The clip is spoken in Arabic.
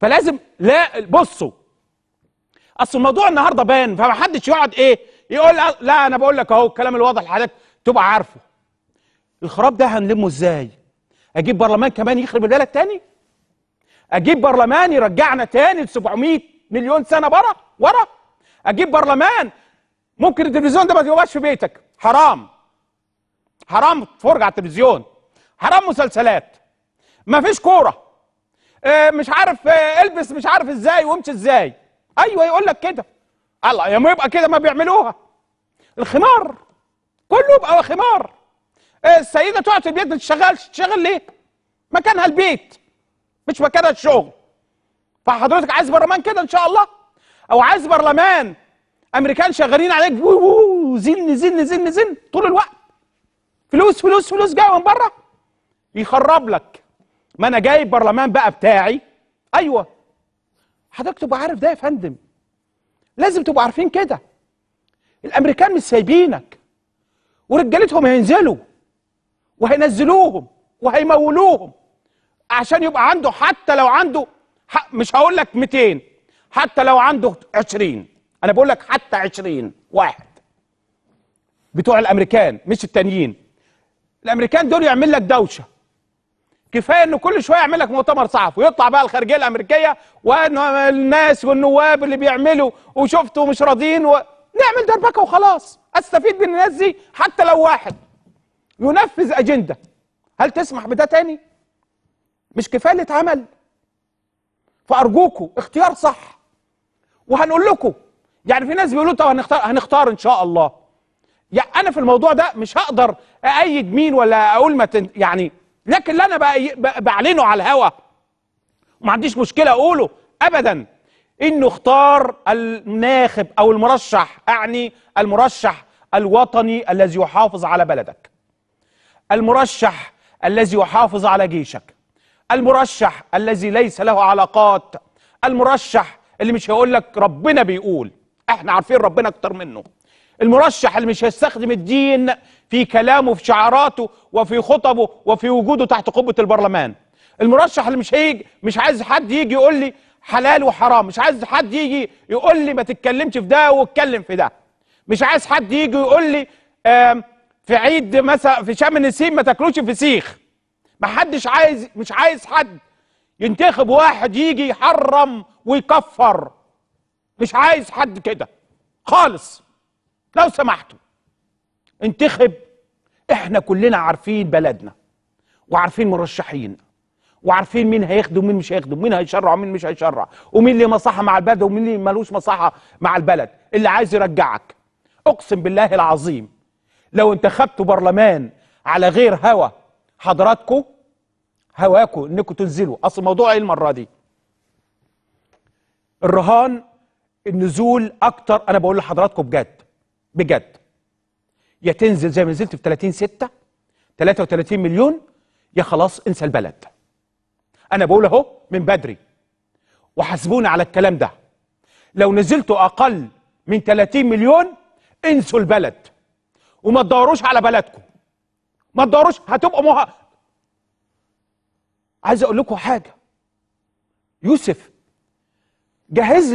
فلازم لا بصوا اصل الموضوع النهارده بان فمحدش يقعد ايه يقول لا انا بقول لك اهو الكلام الواضح لحضرتك تبقى عارفه الخراب ده هنلمه ازاي اجيب برلمان كمان يخرب البلد تاني اجيب برلمان يرجعنا تاني ل 700 مليون سنه ورا ورا اجيب برلمان ممكن التلفزيون ده ما تبقاش في بيتك حرام حرام فرجة على التلفزيون حرام مسلسلات مفيش كوره آه، مش عارف آه، البس مش عارف ازاي وامشي ازاي ايوه يقول لك كده الله يا ما يبقى كده ما بيعملوها الخمار كله يبقى خمار آه، السيده تقعد في البيت ما تشتغلش تشتغل ليه مكانها البيت مش مكانها الشغل فحضرتك عايز برلمان كده ان شاء الله او عايز برلمان امريكان شغالين عليك زن زن زن زن طول الوقت فلوس فلوس فلوس جايه من بره يخرب لك ما انا جايب برلمان بقى بتاعي ايوه حضرتك تبقى عارف ده يا فندم لازم تبقوا عارفين كده الامريكان مش سايبينك ورجالتهم هينزلوا وهينزلوهم وهيمولوهم عشان يبقى عنده حتى لو عنده مش هقول لك 200 حتى لو عنده 20 انا بقول لك حتى 20 واحد بتوع الامريكان مش التانيين الامريكان دول يعمل لك دوشه كفايه انه كل شويه يعمل لك مؤتمر صحفي ويطلع بقى الخارجيه الامريكيه وانه الناس والنواب اللي بيعملوا وشفتوا مش راضيين و... نعمل دربكه وخلاص استفيد من الناس دي حتى لو واحد ينفذ اجنده هل تسمح بده تاني مش كفايه اللي اتعمل فارجوكم اختيار صح وهنقول لكم يعني في ناس بيقولوا طب هنختار هنختار ان شاء الله يعني انا في الموضوع ده مش هقدر اايد مين ولا اقول ما تن... يعني لكن اللي انا بعلنه على الهوا وما عنديش مشكله اقوله ابدا انه اختار الناخب او المرشح اعني المرشح الوطني الذي يحافظ على بلدك المرشح الذي يحافظ على جيشك المرشح الذي ليس له علاقات المرشح اللي مش هيقول لك ربنا بيقول احنا عارفين ربنا اكتر منه المرشح اللي مش هيستخدم الدين في كلامه في شعاراته وفي خطبه وفي وجوده تحت قبه البرلمان المرشح اللي مش هيجي مش عايز حد يجي يقول لي حلال وحرام مش عايز حد يجي يقول لي ما تتكلمش في ده واتكلم في ده مش عايز حد يجي يقول لي في عيد مثلا في شم النسيم ما تاكلوش في سيخ ما حدش عايز مش عايز حد ينتخب واحد يجي يحرم ويكفر مش عايز حد كده خالص لو سمحتوا انتخب احنا كلنا عارفين بلدنا وعارفين مرشحين وعارفين مين هيخدم ومين مش هيخدم ومين هيشرع ومين مش هيشرع ومين ليه مصحه مع البلد ومين ليه ملوش مصحه مع البلد اللي عايز يرجعك اقسم بالله العظيم لو انتخبتوا برلمان على غير هوى حضراتكم هواكوا انكم تنزلوا اصل الموضوع ايه المره دي الرهان النزول اكتر انا بقول لحضراتكم بجد بجد يا تنزل زي ما نزلت في 30 6 33 مليون يا خلاص انسى البلد انا بقول اهو من بدري وحاسبونا على الكلام ده لو نزلتوا اقل من 30 مليون انسوا البلد وما تدوروش على بلدكم ما تدوروش هتبقوا مها عايز اقول لكم حاجه يوسف جهز